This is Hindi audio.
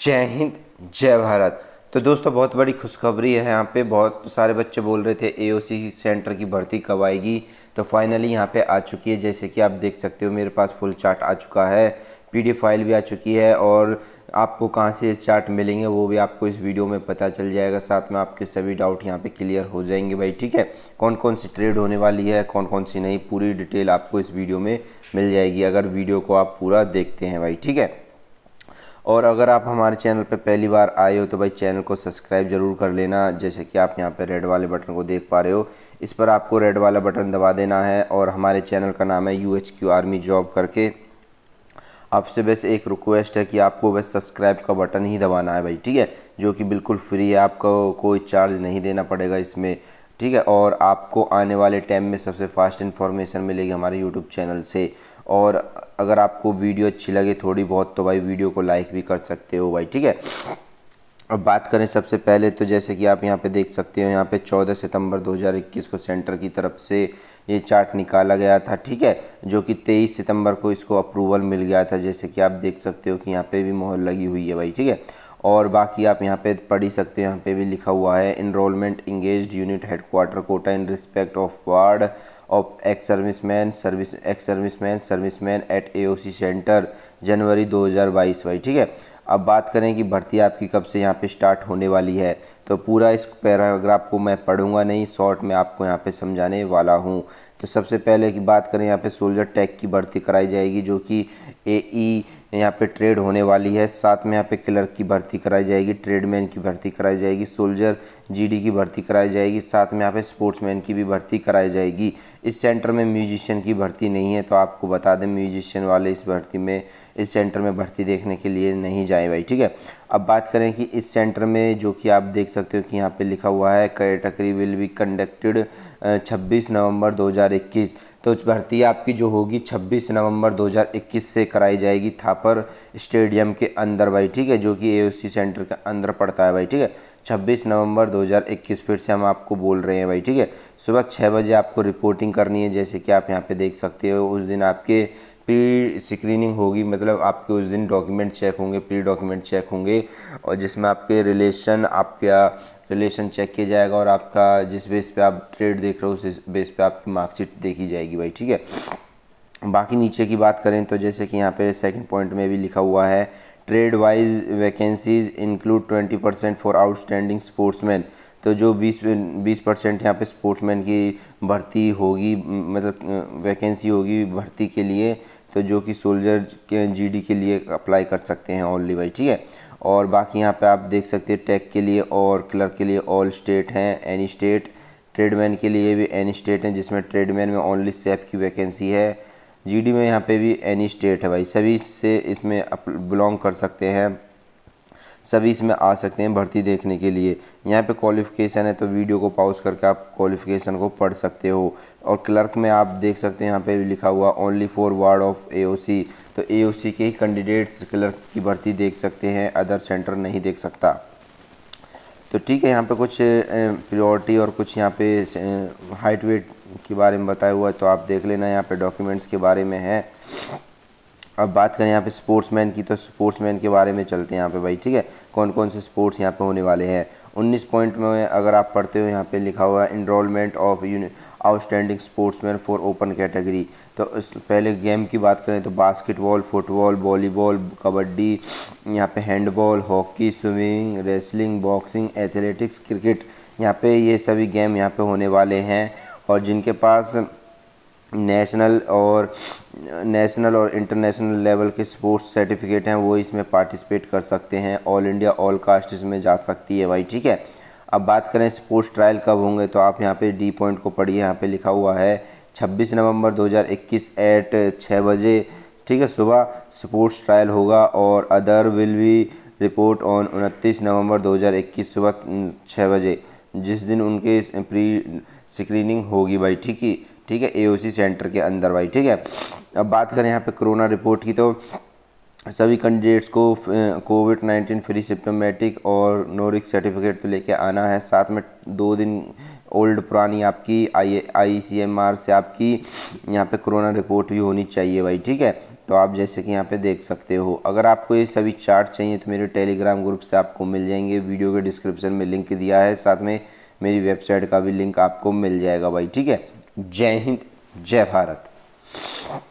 जय हिंद जय भारत तो दोस्तों बहुत बड़ी खुशखबरी है यहाँ पे बहुत सारे बच्चे बोल रहे थे एओसी सेंटर की भर्ती कब आएगी तो फाइनली यहाँ पे आ चुकी है जैसे कि आप देख सकते हो मेरे पास फुल चार्ट आ चुका है पीडीएफ फाइल भी आ चुकी है और आपको कहाँ से चार्ट मिलेंगे वो भी आपको इस वीडियो में पता चल जाएगा साथ में आपके सभी डाउट यहाँ पे क्लियर हो जाएंगे भाई ठीक है कौन कौन सी ट्रेड होने वाली है कौन कौन सी नहीं पूरी डिटेल आपको इस वीडियो में मिल जाएगी अगर वीडियो को आप पूरा देखते हैं भाई ठीक है और अगर आप हमारे चैनल पर पहली बार आए हो तो भाई चैनल को सब्सक्राइब ज़रूर कर लेना जैसे कि आप यहाँ पर रेड वाले बटन को देख पा रहे हो इस पर आपको रेड वाला बटन दबा देना है और हमारे चैनल का नाम है U H Q army job करके आपसे बस एक रिक्वेस्ट है कि आपको बस सब्सक्राइब का बटन ही दबाना है भाई ठीक है जो कि बिल्कुल फ्री है आपको कोई चार्ज नहीं देना पड़ेगा इसमें ठीक है और आपको आने वाले टाइम में सबसे फास्ट इन्फॉर्मेशन मिलेगी हमारे यूट्यूब चैनल से और अगर आपको वीडियो अच्छी लगे थोड़ी बहुत तो भाई वीडियो को लाइक भी कर सकते हो भाई ठीक है अब बात करें सबसे पहले तो जैसे कि आप यहाँ पे देख सकते हो यहाँ पे 14 सितंबर 2021 को सेंटर की तरफ से ये चार्ट निकाला गया था ठीक है जो कि 23 सितंबर को इसको अप्रूवल मिल गया था जैसे कि आप देख सकते हो कि यहाँ पे भी मोहर लगी हुई है भाई ठीक है और बाकी आप यहाँ पे पढ़ ही सकते हो यहाँ पे भी लिखा हुआ है enrolment engage unit headquarter quota in respect of ward of ex serviceman service ex serviceman serviceman at AOC centre January 2022 भाई ठीक है अब बात करें कि भर्ती आपकी कब से यहाँ पे स्टार्ट होने वाली है तो पूरा इस पैराग्राफ को मैं पढ़ूंगा नहीं शॉर्ट में आपको यहाँ पे समझाने वाला हूँ तो सबसे पहले की बात करें यहाँ पे सोल्जर टैग की भर्ती कराई जाएगी जो कि ए ई e यहाँ पे ट्रेड होने वाली है साथ में यहाँ पे क्लर्क की भर्ती कराई जाएगी ट्रेडमैन की भर्ती कराई जाएगी सोल्जर जीडी की भर्ती कराई जाएगी साथ में यहाँ पे स्पोर्ट्समैन की भी भर्ती कराई जाएगी इस सेंटर में म्यूजिशियन की भर्ती नहीं है तो आपको बता दें म्यूजिशियन वाले इस भर्ती में इस सेंटर में भर्ती देखने के लिए नहीं जाएँ भाई ठीक है अब बात करें कि इस सेंटर में जो कि आप देख सकते हो कि यहाँ पे लिखा हुआ है category will be conducted 26 November 2021 तो भर्ती आपकी जो होगी 26 नवंबर 2021 से कराई जाएगी थापर स्टेडियम के अंदर भाई ठीक है जो कि एओसी सेंटर के अंदर पड़ता है भाई ठीक है 26 नवंबर 2021 फिर से हम आपको बोल रहे हैं भाई ठीक है सुबह छः बजे आपको रिपोर्टिंग करनी है जैसे कि आप यहाँ पे देख सकते हो उस दिन आपके प्री स्क्रीनिंग होगी मतलब आपके उस दिन डॉक्यूमेंट चेक होंगे प्री डॉक्यूमेंट चेक होंगे और जिसमें आपके रिलेशन आपका रिलेशन चेक किया जाएगा और आपका जिस बेस पे आप ट्रेड देख रहे हो उस बेस पे आपकी मार्कशीट देखी जाएगी भाई ठीक है बाकी नीचे की बात करें तो जैसे कि यहाँ पे सेकंड पॉइंट में भी लिखा हुआ है trade wise vacancies include twenty percent for outstanding sportsman तो जो बीस बीस परसेंट यहाँ पे स्पोर्ट्समैन की भर्ती होगी मतलब वैकेंसी होगी भर्ती के लिए तो जो कि सोल्जर के जीडी के लिए अप्लाई कर सकते हैं ओनली भाई ठीक है और बाकी यहाँ पे आप देख सकते हैं टेक के लिए और क्लर्क के लिए ऑल स्टेट हैं एनी स्टेट ट्रेडमैन के लिए भी एनी स्टेट हैं जिसमें ट्रेडमैन में ओनली सेफ की वैकेंसी है जीडी में यहाँ पे भी एनी स्टेट है भाई सभी से इसमें बिलोंग कर सकते हैं सभी इसमें आ सकते हैं भर्ती देखने के लिए यहाँ पे क्वालिफ़िकेशन है तो वीडियो को पॉज करके आप क्वालिफ़िकेशन को पढ़ सकते हो और क्लर्क में आप देख सकते हैं यहाँ पे लिखा हुआ only for ward of AOC तो एओसी के ही कैंडिडेट्स क्लर्क की भर्ती देख सकते हैं अदर सेंटर नहीं देख सकता तो ठीक है यहाँ पे कुछ प्योरिटी और कुछ यहाँ पे हाइट वेट के बारे में बताया हुआ है तो आप देख लेना यहाँ पे डॉक्यूमेंट्स के बारे में है अब बात करें यहाँ पे स्पोर्ट्समैन की तो स्पोर्ट्समैन के बारे में चलते हैं यहाँ पे भाई ठीक है कौन कौन से स्पोर्ट्स यहाँ पे होने वाले हैं उन्नीस पॉइंट में अगर आप पढ़ते हो यहाँ पे लिखा हुआ है enrolment of outstanding sportsman for open category तो इस पहले गेम की बात करें तो बास्केटबॉल फुटबॉल वॉलीबॉल कबड्डी यहाँ पे handball hockey swimming wrestling boxing athletics cricket यहाँ पे ये सभी गेम यहाँ पे होने वाले हैं और जिनके पास नेशनल और नेशनल और इंटरनेशनल लेवल के स्पोर्ट्स सर्टिफिकेट हैं वो इसमें पार्टिसिपेट कर सकते हैं ऑल इंडिया ऑल कास्ट इसमें जा सकती है भाई ठीक है अब बात करें स्पोर्ट्स ट्रायल कब होंगे तो आप यहाँ पे डी पॉइंट को पढ़िए यहाँ पे लिखा हुआ है 26 नवंबर 2021 एट 6 बजे ठीक है सुबह स्पोर्ट्स ट्रायल होगा और other will be report on उनतीस नवंबर 2021 सुबह छः बजे जिस दिन उनके प्री स्क्रीनिंग होगी भाई ठीक है ठीक है एओसी सेंटर के अंदर भाई ठीक है अब बात करें यहाँ पे कोरोना रिपोर्ट की तो सभी कैंडिडेट्स को कोविड नाइन्टीन फ्री सिप्टोमेटिक और नोरिक सर्टिफिकेट तो लेके आना है साथ में दो दिन ओल्ड पुरानी आपकी आई आई सी एम आर से आपकी यहाँ पे कोरोना रिपोर्ट भी होनी चाहिए भाई ठीक है तो आप जैसे कि यहाँ पे देख सकते हो अगर आपको ये सभी चार्ट चाहिए तो मेरे टेलीग्राम ग्रुप से आपको मिल जाएंगे वीडियो के डिस्क्रिप्शन में लिंक दिया है साथ में मेरी वेबसाइट का भी लिंक आपको मिल जाएगा भाई ठीक है जय हिंद जय भारत